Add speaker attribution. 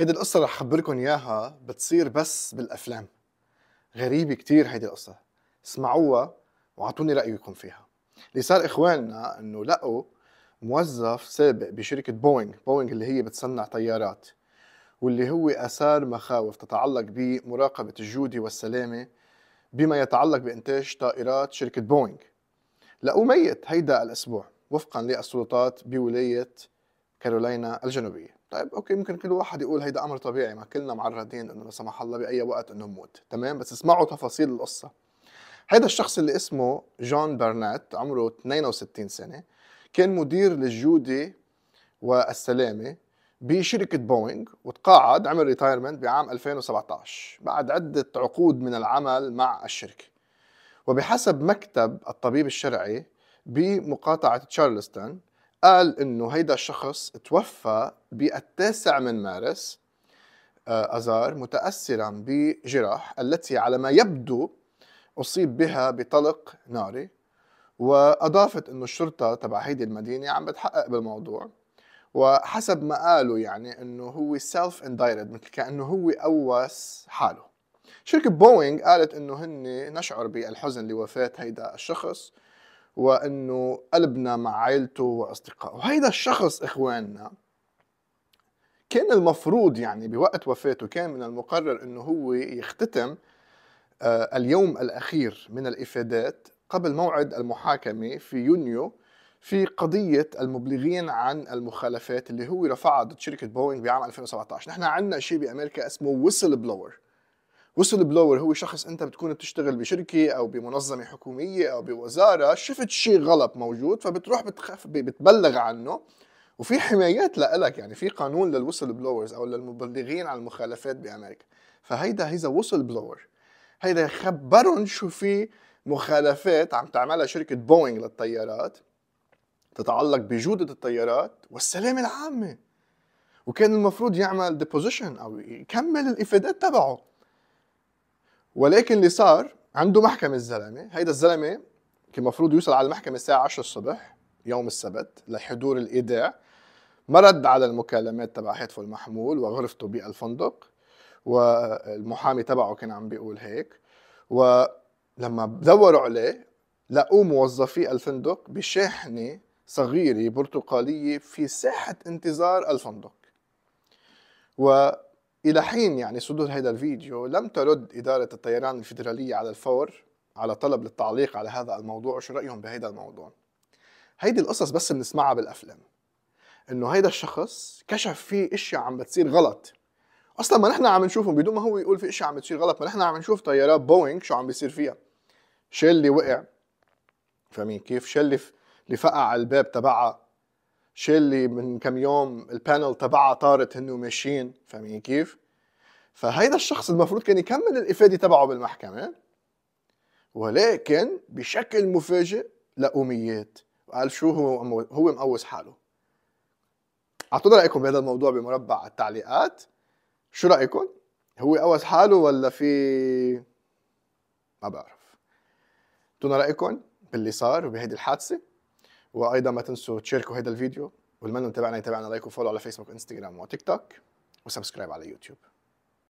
Speaker 1: هيدي القصه اللي رح اخبركم اياها بتصير بس بالافلام غريبه كتير هيدي القصه اسمعوها واعطوني رايكم فيها اللي صار اخواننا انه لقوا موظف سابق بشركه بوينغ بوينغ اللي هي بتصنع طيارات واللي هو اثار مخاوف تتعلق بمراقبه الجوده والسلامه بما يتعلق بانتاج طائرات شركه بوينغ لقوه ميت هيدا الاسبوع وفقا للسلطات بولايه كارولينا الجنوبيه طيب اوكي ممكن كل واحد يقول هيدا امر طبيعي ما كلنا معرضين انه لا سمح الله باي وقت انه نموت تمام بس اسمعوا تفاصيل القصه هيدا الشخص اللي اسمه جون برنات عمره 62 سنه كان مدير للجوده والسلامه بشركه بوينغ وتقاعد عمل ريتايرمنت بعام 2017 بعد عده عقود من العمل مع الشركه وبحسب مكتب الطبيب الشرعي بمقاطعه تشارلستون قال انه هيدا الشخص توفى بالتاسع من مارس اذار آه، متاثرا بجراح التي على ما يبدو اصيب بها بطلق ناري واضافت انه الشرطه تبع هيدي المدينه عم بتحقق بالموضوع وحسب ما قالوا يعني انه هو سيلف اندايرد مثل كانه هو اوس حاله شركه بوينغ قالت انه هن نشعر بالحزن لوفاه هيدا الشخص وانه قلبنا مع عائلته واصدقائه وهيدا الشخص اخواننا كان المفروض يعني بوقت وفاته كان من المقرر انه هو يختتم آه، اليوم الاخير من الافادات قبل موعد المحاكمه في يونيو في قضية المبلغين عن المخالفات اللي هو رفعها ضد شركة بوينغ بعام 2017 نحن عندنا شيء بأمريكا اسمه ويسل بلور ويسل بلور هو شخص انت بتكون بتشتغل بشركه او بمنظمه حكوميه او بوزاره شفت شيء غلط موجود فبتروح بتخف بتبلغ عنه وفي حمايات لإلك يعني في قانون للوصل بلورز او للمبلغين عن المخالفات بامريكا فهيدا هيدا وصل بلور هيدا خبرهم شو في مخالفات عم تعملها شركه بوينغ للطيارات تتعلق بجوده الطيارات والسلامه العامه وكان المفروض يعمل ديبوزيشن او يكمل الافادات تبعه ولكن اللي صار عنده محكمه الزلمه هيدا الزلمه كان المفروض يوصل على المحكمه الساعه 10 الصبح يوم السبت لحضور الايداع ما رد على المكالمات تبع هاتفه المحمول وغرفته بالفندق والمحامي تبعه كان عم بيقول هيك ولما دوروا عليه لقوا موظفي الفندق بشاحنة صغيرة برتقالية في ساحة انتظار الفندق و إلى حين يعني صدور هذا الفيديو لم ترد إدارة الطيران الفيدرالية على الفور على طلب للتعليق على هذا الموضوع وشو رأيهم بهذا الموضوع هيدي القصص بس بنسمعها بالأفلام إنه هيدا الشخص كشف في أشياء عم بتصير غلط أصلا ما نحن عم نشوفهم بدون ما هو يقول في أشياء عم بتصير غلط ما نحن عم نشوف طيارات بوينغ شو عم بيصير فيها شيل اللي وقع فاهمين كيف شيل اللي فقع على الباب تبعها شيلي من كم يوم البانل تبعها طارت هن وماشيين فاهمين كيف؟ فهيدا الشخص المفروض كان يكمل الافاده تبعه بالمحكمه ولكن بشكل مفاجئ لقوميات قال شو هو هو مقوس حاله اعطونا رايكم بهذا الموضوع بمربع التعليقات شو رايكم هو قوس حاله ولا في ما بعرف اعطونا رايكم باللي صار وبهيدي الحادثه وايضا ما تنسوا تشاركوا هذا الفيديو والمنو تبعنا يتابعنا لايك وفولو على فيسبوك وانستغرام وتيك توك وسبسكرايب على يوتيوب